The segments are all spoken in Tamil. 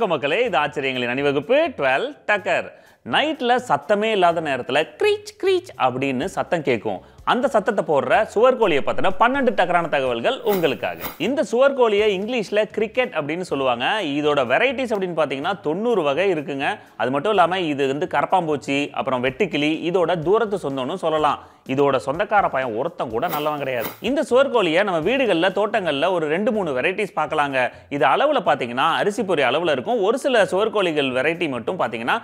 வணக்கம் மக்களே இது ஆச்சரியங்களின் அணிவகுப்பு டுவெல் டக்கர் நைட்டில் சத்தமே இல்லாத நேரத்தில் க்ரீச் க்ரீச் அப்படின்னு சத்தம் கேட்கும் அந்த சத்தத்தை போடுற சுவர்கோழியை பற்றின பன்னெண்டு டக்கரான தகவல்கள் உங்களுக்காக இந்த சுவர்கோழியை இங்கிலீஷில் கிரிக்கெட் அப்படின்னு சொல்லுவாங்க இதோட வெரைட்டிஸ் அப்படின்னு பார்த்தீங்கன்னா தொண்ணூறு வகை இருக்குங்க அது மட்டும் இல்லாமல் இது வந்து கரப்பாம்பூச்சி அப்புறம் வெட்டுக்கிளி இதோட தூரத்து சொந்தம்னு சொல்லலாம் இதோட சொந்தக்கார பயம் ஒருத்தம் கூட நல்லவன் கிடையாது இந்த சுவர்கோழியை நம்ம வீடுகளில் தோட்டங்களில் ஒரு ரெண்டு மூணு வெரைட்டிஸ் பார்க்கலாங்க இது அளவில் பார்த்தீங்கன்னா அரிசி பொறி அளவில் இருக்கும் ஒரு சில சுவர்கோழிகள் வெரைட்டி மட்டும் பார்த்தீங்கன்னா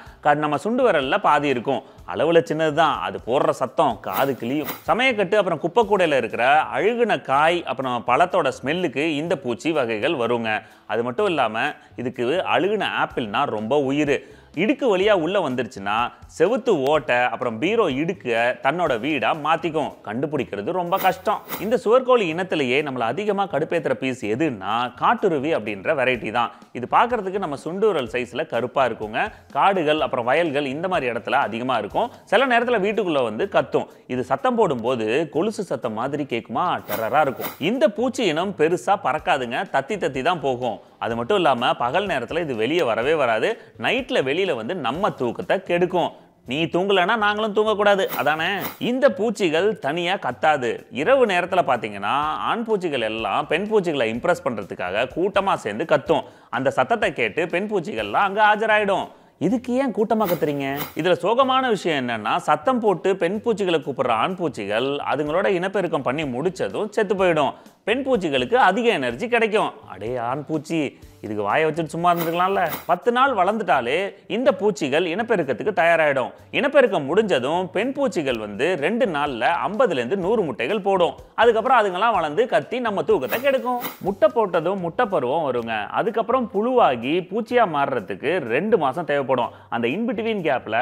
நம்ம சுண்டு வரல பாதி இருக்கும் அளவில் சின்னது தான் அது போடுற சத்தம் காது கிளியும் சமயக்கட்டு அப்புறம் குப்பை கூடையில் இருக்கிற அழுகுன காய் அப்புறம் பழத்தோட ஸ்மெல்லுக்கு இந்த பூச்சி வகைகள் வருங்க அது மட்டும் இல்லாமல் இதுக்கு அழுகுன ஆப்பிள்னால் ரொம்ப உயிர் இடுக்கு வழியாக உள்ளே வந்துருச்சுன்னா செவுத்து ஓட்டை அப்புறம் பீரோ இடுக்க தன்னோட வீடாக மாற்றிக்கும் கண்டுபிடிக்கிறது ரொம்ப கஷ்டம் இந்த சுவர்கோழி இனத்திலேயே நம்மளை அதிகமாக கடுப்பேற்றுற பீஸ் எதுன்னா காட்டுருவி அப்படின்ற வெரைட்டி தான் இது பார்க்குறதுக்கு நம்ம சுண்டுரல் சைஸில் கருப்பாக இருக்குங்க காடுகள் அப்புறம் வயல்கள் இந்த மாதிரி இடத்துல அதிகமாக இருக்கும் சில நேரத்தில் வீட்டுக்குள்ளே வந்து கத்தும் இது சத்தம் போடும்போது கொலுசு சத்தம் மாதிரி கேட்குமா டெரராக இருக்கும் இந்த பூச்சி இனம் பெருசாக பறக்காதுங்க தத்தி தத்தி தான் போகும் அது மட்டும் இல்லாமல் பகல் நேரத்தில் இது வெளியே வரவே வராது நைட்டில் வெளியே வெளியில வந்து நம்ம தூக்கத்தை கெடுக்கும் நீ தூங்கலைன்னா நாங்களும் தூங்கக்கூடாது அதானே இந்த பூச்சிகள் தனியாக கத்தாது இரவு நேரத்தில் பார்த்தீங்கன்னா ஆண் பூச்சிகள் எல்லாம் பெண் பூச்சிகளை இம்ப்ரெஸ் பண்ணுறதுக்காக கூட்டமாக சேர்ந்து கத்தும் அந்த சத்தத்தை கேட்டு பெண் பூச்சிகள்லாம் அங்கே ஆஜராயிடும் இதுக்கு ஏன் கூட்டமாக கத்துறீங்க இதில் சோகமான விஷயம் என்னன்னா சத்தம் போட்டு பெண் பூச்சிகளை கூப்பிடுற ஆண் பூச்சிகள் அதுங்களோட இனப்பெருக்கம் பண்ணி முடிச்சதும் செத்து போயிடும் பெண் பூச்சிகளுக்கு அதிக எனர்ஜி கிடைக்கும் அடே ஆண் பூச்சி இதுக்கு வாயை வச்சுட்டு சும்மா இருந்துக்கலாம்ல பத்து நாள் வளர்ந்துட்டாலே இந்த பூச்சிகள் இனப்பெருக்கத்துக்கு தயாராகிடும் இனப்பெருக்கம் முடிஞ்சதும் பெண் பூச்சிகள் வந்து ரெண்டு நாளில் ஐம்பதுலேருந்து நூறு முட்டைகள் போடும் அதுக்கப்புறம் அதுங்கெல்லாம் வளர்ந்து கத்தி நம்ம தூக்கத்தை கெடுக்கும் முட்டை போட்டதும் முட்டை பருவம் வருங்க அதுக்கப்புறம் புழுவாகி பூச்சியாக மாறுறதுக்கு ரெண்டு மாதம் தேவைப்படும் அந்த இன்பிட்வீன் கேப்பில்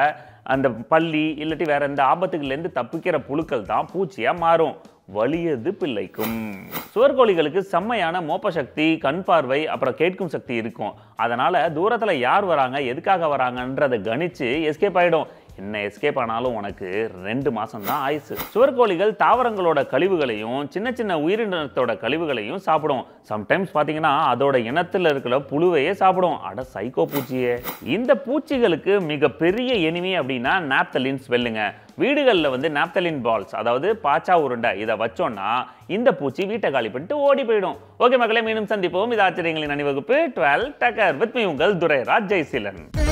அந்த பள்ளி இல்லாட்டி வேற எந்த ஆபத்துகள்லேருந்து தப்பிக்கிற புழுக்கள் தான் பூச்சியாக மாறும் வலியது பிள்ளைக்கும் சுவர்கோழிகளுக்கு செம்மையான மோப்ப சக்தி கண் பார்வை அப்புறம் கேட்கும் சக்தி இருக்கும் அதனால தூரத்தில் யார் வராங்க எதுக்காக வராங்கன்றதை கணிச்சு எஸ்கேப் ஆகிடும் என்ன எஸ்கேப் ஆனாலும் உனக்கு ரெண்டு மாதம் தான் ஆயுசு சுவர்கோழிகள் தாவரங்களோட கழிவுகளையும் சின்ன சின்ன உயிரினத்தோட கழிவுகளையும் சாப்பிடும் சம்டைம்ஸ் பார்த்தீங்கன்னா அதோட இனத்தில் இருக்கிற புழுவையே சாப்பிடும் அட சைக்கோ பூச்சியே இந்த பூச்சிகளுக்கு மிகப்பெரிய எனிமி அப்படின்னா நாப்தலின் ஸ்வெல்லுங்க வீடுகளில் வந்து நாப்தலின் பால்ஸ் அதாவது பாச்சா உருண்டை இதை வச்சோம்னா இந்த பூச்சி வீட்டை காலி பண்ணிட்டு ஓடி போயிடும் ஓகே மக்களே மீண்டும் சந்திப்போம் இது ஆச்சரியங்களின் அணிவகுப்பு டுவெல் டக்கர் வித் மீ உங்கள் துரை ராஜ் ஜெய்சீலன்